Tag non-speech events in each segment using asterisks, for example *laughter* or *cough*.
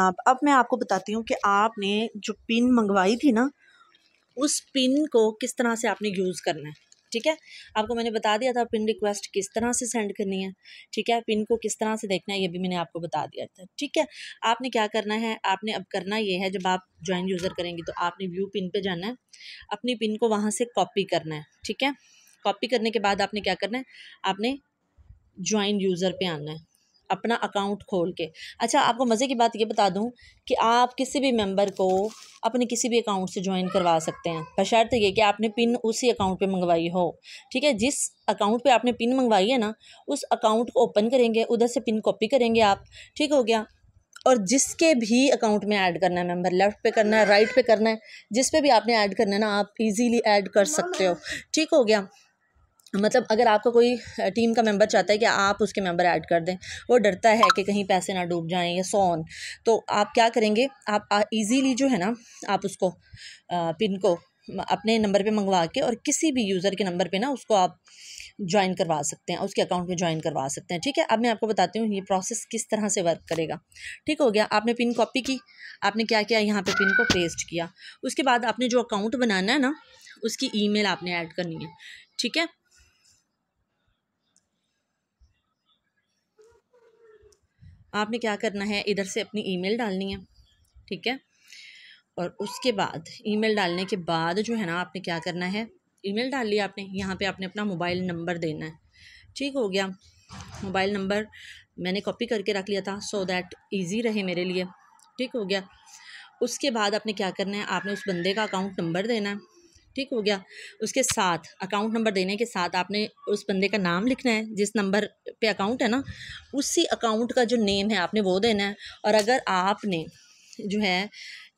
आप अब मैं आपको बताती हूँ कि आपने जो पिन मंगवाई थी ना उस पिन को किस तरह से आपने यूज़ करना है ठीक है आपको मैंने बता दिया था पिन रिक्वेस्ट किस तरह से सेंड करनी है ठीक है पिन को किस तरह से देखना है ये भी मैंने आपको बता दिया था ठीक है आपने क्या करना है आपने अब करना ये है जब आप ज्वाइन यूज़र करेंगे तो आपने व्यू पिन पे जाना है अपनी पिन को वहाँ से कॉपी करना है ठीक है कॉपी करने के बाद आपने क्या करना है आपने ज्वाइन यूज़र पर आना है अपना अकाउंट खोल के अच्छा आपको मज़े की बात ये बता दूँ कि आप किसी भी मेंबर को अपने किसी भी अकाउंट से ज्वाइन करवा सकते हैं बशर्त ये कि आपने पिन उसी अकाउंट पे मंगवाई हो ठीक है जिस अकाउंट पे आपने पिन मंगवाई है ना उस अकाउंट को ओपन करेंगे उधर से पिन कॉपी करेंगे आप ठीक हो गया और जिसके भी अकाउंट में ऐड करना है मेंबर लेफ़्ट पे करना है राइट पे करना है जिस पे भी आपने ऐड करना है ना आप इजीली ऐड कर सकते हो ठीक हो गया मतलब अगर आपको कोई टीम का मेंबर चाहता है कि आप उसके मेंबर ऐड कर दें वो डरता है कि कहीं पैसे ना डूब जाएं या सोन तो आप क्या करेंगे आप इजीली जो है ना आप उसको आ, पिन को अपने नंबर पे मंगवा के और किसी भी यूज़र के नंबर पे ना उसको आप ज्वाइन करवा सकते हैं उसके अकाउंट में ज्वाइन करवा सकते हैं ठीक है अब मैं आपको बताती हूँ ये प्रोसेस किस तरह से वर्क करेगा ठीक हो गया आपने पिन कॉपी की आपने क्या किया यहाँ पे पिन को पेस्ट किया उसके बाद आपने जो अकाउंट बनाना है ना उसकी ईमेल आपने ऐड करनी है ठीक है आपने क्या करना है इधर से अपनी ईमेल डालनी है ठीक है और उसके बाद ईमेल डालने के बाद जो है ना आपने क्या करना है ईमेल डाल लिया आपने यहाँ पे आपने अपना मोबाइल नंबर देना है ठीक हो गया मोबाइल नंबर मैंने कॉपी करके रख लिया था सो दैट ईजी रहे मेरे लिए ठीक हो गया उसके बाद आपने क्या करना है आपने उस बंदे का अकाउंट नंबर देना है ठीक हो गया उसके साथ अकाउंट नंबर देने के साथ आपने उस बंदे का नाम लिखना है जिस नंबर पे अकाउंट है ना उसी अकाउंट का जो नेम है आपने वो देना है और अगर आपने जो है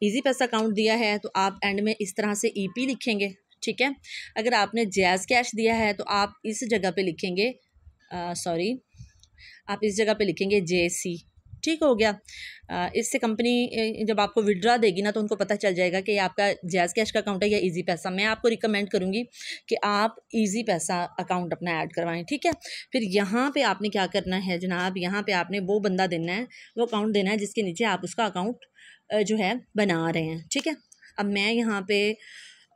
इजी पैसा अकाउंट दिया है तो आप एंड में इस तरह से ईपी e लिखेंगे ठीक है अगर आपने जैज़ कैश दिया है तो आप इस जगह पे लिखेंगे सॉरी आप इस जगह पे लिखेंगे जे सी ठीक हो गया इससे कंपनी जब आपको विड्रा देगी ना तो उनको पता चल जाएगा कि आपका जैज़ कैश का अकाउंट है या इजी पैसा मैं आपको रिकमेंड करूँगी कि आप इजी पैसा अकाउंट अपना ऐड करवाएं ठीक है फिर यहाँ पे आपने क्या करना है जनाब यहाँ पे आपने वो बंदा देना है वो अकाउंट देना है जिसके नीचे आप उसका अकाउंट जो है बना रहे हैं ठीक है अब मैं यहाँ पर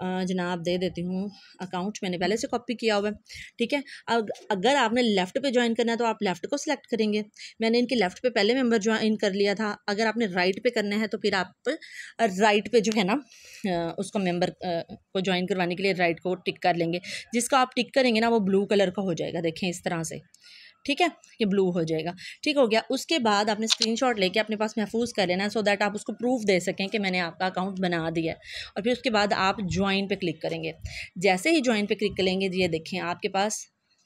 जनाब दे देती हूँ अकाउंट मैंने पहले से कॉपी किया हुआ है ठीक है अब अगर आपने लेफ़्ट पे ज्वाइन करना है तो आप लेफ़्ट को सिलेक्ट करेंगे मैंने इनके लेफ़्ट पे पहले मेंबर ज्वाइन कर लिया था अगर आपने राइट पे करना है तो फिर आप राइट पे जो है ना उसको मेंबर को ज्वाइन करवाने के लिए राइट को टिक कर लेंगे जिसको आप टिक करेंगे ना वो ब्लू कलर का हो जाएगा देखें इस तरह से ठीक है ये ब्लू हो जाएगा ठीक हो गया उसके बाद आपने स्क्रीनशॉट लेके अपने पास महफूज कर लेना सो दैट आप उसको प्रूफ दे सकें कि मैंने आपका अकाउंट बना दिया है और फिर उसके बाद आप ज्वाइन पे क्लिक करेंगे जैसे ही ज्वाइन पे क्लिक करेंगे ये देखें आपके पास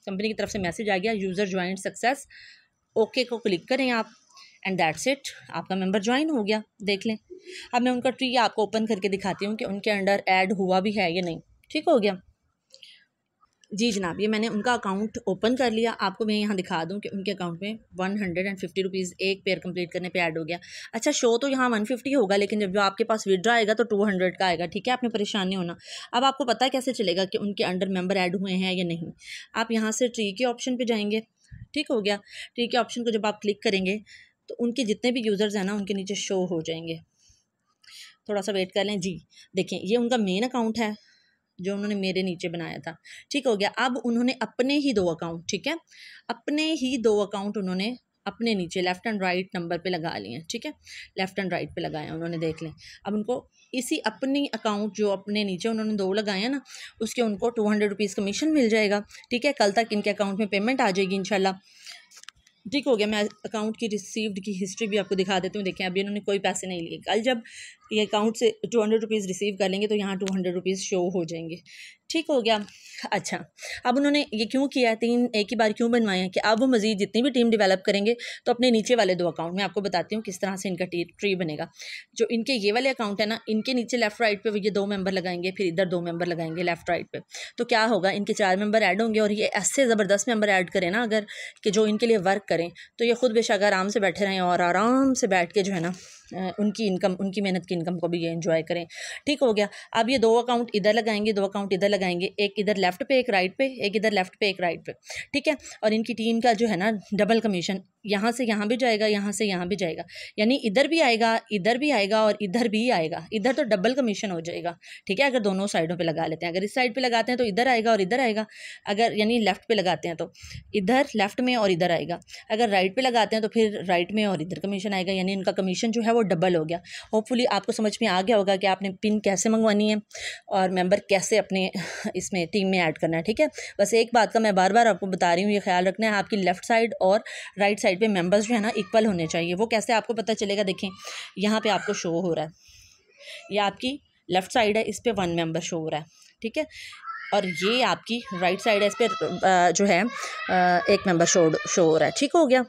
कंपनी की तरफ से मैसेज आ गया यूज़र ज्वाइन सक्सेस ओके को क्लिक करें आप एंड दैट्स इट आपका मेंबर ज्वाइन हो गया देख लें अब मैं उनका ट्री आपको ओपन करके दिखाती हूँ कि उनके अंडर ऐड हुआ भी है या नहीं ठीक हो गया जी जनाब ये मैंने उनका अकाउंट ओपन कर लिया आपको मैं यहाँ दिखा दूँ कि उनके अकाउंट में one hundred and fifty rupees एक पेयर कंप्लीट करने पे ऐड हो गया अच्छा शो तो यहाँ वन फिफ्टी होगा लेकिन जब आपके पास विड्रा आएगा तो टू हंड्रेड का आएगा ठीक है आपने परेशान नहीं होना अब आपको पता है कैसे चलेगा कि उनके अंडर मेम्बर ऐड हुए हैं या नहीं आप यहाँ से ट्री के ऑप्शन पर जाएंगे ठीक हो गया ट्री के ऑप्शन को जब आप क्लिक करेंगे तो उनके जितने भी यूज़र्स हैं ना उनके नीचे शो हो जाएंगे थोड़ा सा वेट कर लें जी देखें ये उनका मेन अकाउंट है जो उन्होंने मेरे नीचे बनाया था ठीक हो गया अब उन्होंने अपने ही दो अकाउंट ठीक है अपने ही दो अकाउंट उन्होंने अपने नीचे लेफ़्ट एंड राइट नंबर पे लगा लिए ठीक है लेफ़्ट एंड राइट पे लगाया उन्होंने देख लें अब उनको इसी अपनी अकाउंट जो अपने नीचे उन्होंने दो लगाए ना उसके उनको टू हंड्रेड रुपीज़ कमीशन मिल जाएगा ठीक है कल तक इनके अकाउंट में पेमेंट आ जाएगी इंशाल्लाह ठीक हो गया मैं अकाउंट की रिसीव्ड की हिस्ट्री भी आपको दिखा देती हूँ देखें अभी इन्होंने कोई पैसे नहीं लिए कल जब ये अकाउंट से टू हंड्रेड रुपीज़ रिसीव कर लेंगे तो यहाँ टू हंड्रेड रुपीज़ शो हो जाएंगे ठीक हो गया अच्छा अब उन्होंने ये क्यों किया है तीन एक ही बार क्यों बनवाए हैं कि अब वो मज़ीद जितनी भी टीम डेवलप करेंगे तो अपने नीचे वाले दो अकाउंट में आपको बताती हूँ किस तरह से इनका ट्री बनेगा जो इनके ये वाले अकाउंट है ना इनके नीचे लेफ्ट राइट पे ये दो मेंबर लगाएंगे फिर इधर दो मेंबर लगाएंगे लेफ्ट राइट पर तो क्या होगा इनके चार मेंबर ऐड होंगे और ये ऐसे ज़बरदस्त मेंबर ऐड करें ना अगर कि जो इनके लिए वर्क करें तो ये ख़ुद बेशक आराम से बैठे रहें और आराम से बैठ के जो है ना उनकी इनकम उनकी मेहनत की इनकम को भी ये इन्जॉय करें ठीक हो गया अब ये दो अकाउंट इधर लगाएंगे दो अकाउंट इधर लगाएंगे एक इधर लेफ्ट पे एक राइट पे एक इधर लेफ्ट पे एक राइट पे ठीक है और इनकी टीम का जो है ना डबल कमीशन यहाँ से यहाँ भी जाएगा यहाँ से यहाँ भी जाएगा यानी इधर भी आएगा इधर भी आएगा और इधर भी आएगा इधर तो डबल कमीशन हो जाएगा ठीक है अगर दोनों साइडों पे लगा लेते हैं अगर इस साइड पे लगाते हैं तो इधर आएगा और इधर आएगा अगर यानी लेफ़्ट पे लगाते हैं तो इधर लेफ़्ट में और इधर आएगा अगर राइट पर लगाते हैं तो फिर राइट में और इधर कमीशन आएगा यानी उनका कमीशन जो है वो डबल हो गया होपफुली आपको समझ में आ गया होगा कि आपने पिन कैसे मंगवानी है और मेम्बर कैसे अपने *laughs* इसमें टीम में ऐड करना है ठीक है बस एक बात का मैं बार बार आपको बता रही हूँ ये ख्याल रखना है आपकी लेफ़्ट साइड और राइट साइड साइड पे मेंबर्स जो है ना इक्वल होने चाहिए वो कैसे आपको पता चलेगा देखें यहाँ पे आपको शो हो रहा है ये आपकी लेफ़्ट साइड है इस पर वन मेंबर शो हो रहा है ठीक है और ये आपकी राइट साइड है इस पर जो है एक मेंबर शो शो हो रहा है ठीक हो गया